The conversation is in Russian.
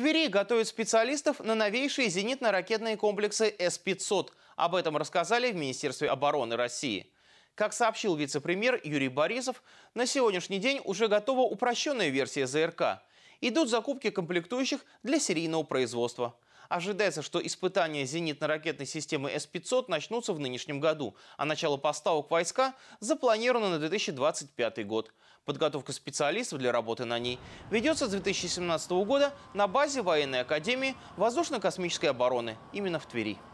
Твери готовят специалистов на новейшие зенитно-ракетные комплексы С-500. Об этом рассказали в Министерстве обороны России. Как сообщил вице-премьер Юрий Борисов, на сегодняшний день уже готова упрощенная версия ЗРК. Идут закупки комплектующих для серийного производства. Ожидается, что испытания зенитно-ракетной системы С-500 начнутся в нынешнем году, а начало поставок войска запланировано на 2025 год. Подготовка специалистов для работы на ней ведется с 2017 года на базе военной академии воздушно-космической обороны именно в Твери.